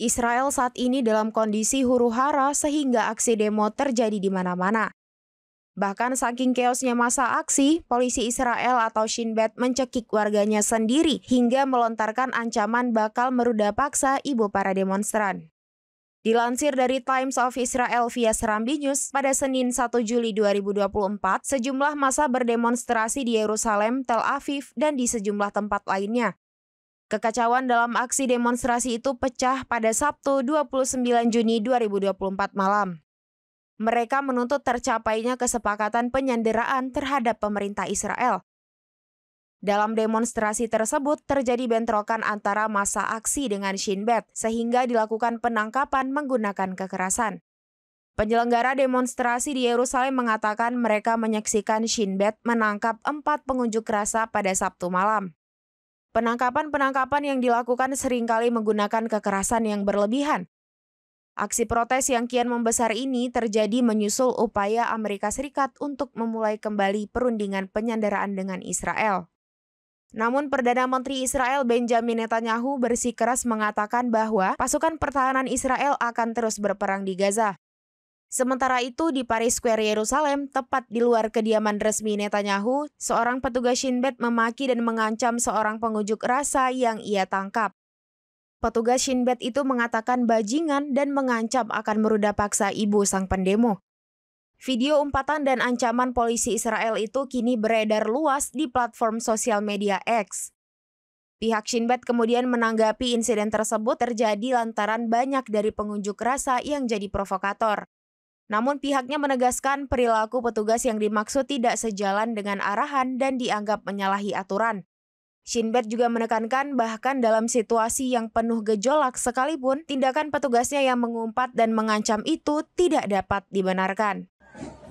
Israel saat ini dalam kondisi huru hara sehingga aksi demo terjadi di mana-mana. Bahkan saking keosnya masa aksi, polisi Israel atau Shin Bet mencekik warganya sendiri hingga melontarkan ancaman bakal meruda paksa ibu para demonstran. Dilansir dari Times of Israel via Serambi News, pada Senin 1 Juli 2024, sejumlah masa berdemonstrasi di Yerusalem, Tel Aviv, dan di sejumlah tempat lainnya. Kekacauan dalam aksi demonstrasi itu pecah pada Sabtu 29 Juni 2024 malam. Mereka menuntut tercapainya kesepakatan penyanderaan terhadap pemerintah Israel dalam demonstrasi tersebut terjadi bentrokan antara masa aksi dengan Shin Bet sehingga dilakukan penangkapan menggunakan kekerasan. Penyelenggara demonstrasi di Yerusalem mengatakan mereka menyaksikan Shin Bet menangkap empat pengunjuk rasa pada Sabtu malam. Penangkapan-penangkapan yang dilakukan seringkali menggunakan kekerasan yang berlebihan. Aksi protes yang kian membesar ini terjadi menyusul upaya Amerika Serikat untuk memulai kembali perundingan penyanderaan dengan Israel. Namun Perdana Menteri Israel Benjamin Netanyahu bersikeras mengatakan bahwa pasukan pertahanan Israel akan terus berperang di Gaza. Sementara itu di Paris Square Yerusalem, tepat di luar kediaman resmi Netanyahu, seorang petugas Shin Bet memaki dan mengancam seorang pengunjuk rasa yang ia tangkap. Petugas Shin Bet itu mengatakan bajingan dan mengancam akan meruda paksa ibu sang pendemo. Video umpatan dan ancaman polisi Israel itu kini beredar luas di platform sosial media X. Pihak Shin Bet kemudian menanggapi insiden tersebut terjadi lantaran banyak dari pengunjuk rasa yang jadi provokator. Namun pihaknya menegaskan perilaku petugas yang dimaksud tidak sejalan dengan arahan dan dianggap menyalahi aturan. Shinbet juga menekankan bahkan dalam situasi yang penuh gejolak sekalipun, tindakan petugasnya yang mengumpat dan mengancam itu tidak dapat dibenarkan.